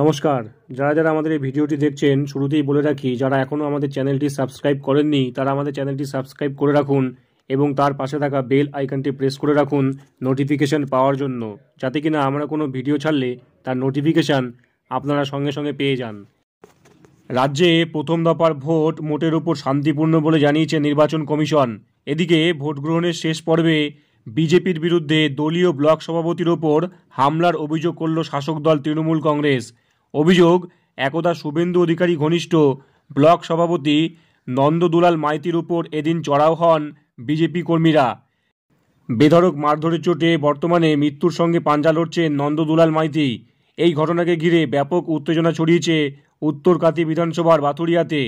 নমস্কার যারা যারা আমাদের এই ভিডিওটি দেখছেন শুরুতেই বলে রাখি যারা এখনও আমাদের চ্যানেলটি সাবস্ক্রাইব করেননি তারা আমাদের চ্যানেলটি সাবস্ক্রাইব করে রাখুন এবং তার পাশে থাকা বেল আইকনটি প্রেস করে রাখুন নোটিফিকেশান পাওয়ার জন্য যাতে কিনা আমরা কোনো ভিডিও ছাড়লে তার নোটিফিকেশান আপনারা সঙ্গে সঙ্গে পেয়ে যান রাজ্যে প্রথম দফার ভোট মোটের উপর শান্তিপূর্ণ বলে জানিয়েছে নির্বাচন কমিশন এদিকে ভোট গ্রহণের শেষ পর্বে বিজেপির বিরুদ্ধে দলীয় ব্লক সভাপতির ওপর হামলার অভিযোগ করল শাসক দল তৃণমূল কংগ্রেস অভিযোগ একদা শুভেন্দু অধিকারী ঘনিষ্ঠ ব্লক সভাপতি নন্দদুলাল মাইতির উপর এদিন চড়াও হন বিজেপি কর্মীরা বেধরক মারধরের চোটে বর্তমানে মৃত্যুর সঙ্গে পাঞ্জা লড়ছেন নন্দদুলাল মাইতি এই ঘটনাকে ঘিরে ব্যাপক উত্তেজনা ছড়িয়েছে উত্তরকাতি বিধানসভার বাথুরিয়াতে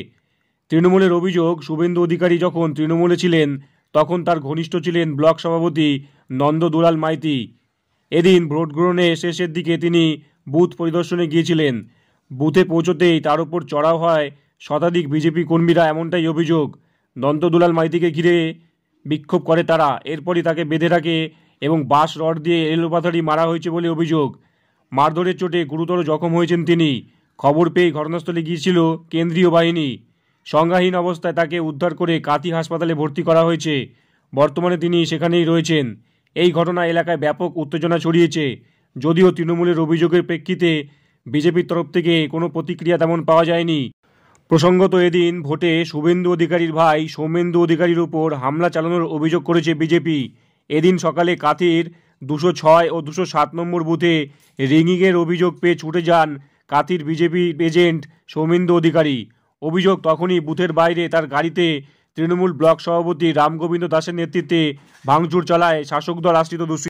তৃণমূলের অভিযোগ শুভেন্দু অধিকারী যখন তৃণমূলে ছিলেন তখন তার ঘনিষ্ঠ ছিলেন ব্লক সভাপতি নন্দদুলাল মাইতি এদিন ভোট গ্রহণে শেষের দিকে তিনি বুথ পরিদর্শনে গিয়েছিলেন বুথে পৌঁছতেই তার উপর চড়াও হয় শতাধিক বিজেপি কর্মীরা এমনটাই অভিযোগ দন্ত দুলাল মাইতিকে ঘিরে বিক্ষোভ করে তারা এরপরই তাকে বেঁধে রাখে এবং বাস রড দিয়ে এলোপাথারি মারা হয়েছে বলে অভিযোগ মারধরের চোটে গুরুতর জখম হয়েছেন তিনি খবর পেয়ে ঘটনাস্থলে গিয়েছিল কেন্দ্রীয় বাহিনী সংজ্ঞাহীন অবস্থায় তাকে উদ্ধার করে কাতি হাসপাতালে ভর্তি করা হয়েছে বর্তমানে তিনি সেখানেই রয়েছেন এই ঘটনা এলাকায় ব্যাপক উত্তেজনা ছড়িয়েছে যদিও তৃণমূলের অভিযোগের প্রেক্ষিতে বিজেপির তরফ থেকে কোনো প্রতিক্রিয়া তেমন পাওয়া যায়নি প্রসঙ্গত এদিন ভোটে শুভেন্দু অধিকারীর ভাই সৌমেন্দু অধিকারীর উপর হামলা চালানোর অভিযোগ করেছে বিজেপি এদিন সকালে কাতির দুশো ছয় ও দুশো সাত নম্বর বুথে রিঙিংয়ের অভিযোগ পেয়ে ছুটে যান কাতির বিজেপি এজেন্ট সৌমেন্দু অধিকারী অভিযোগ তখনই বুথের বাইরে তার গাড়িতে তৃণমূল ব্লক সভাপতি রামগোবিন্দ দাসের নেতৃত্বে ভাঙচুর চালায় শাসক দল আশ্রিত দুশ্রী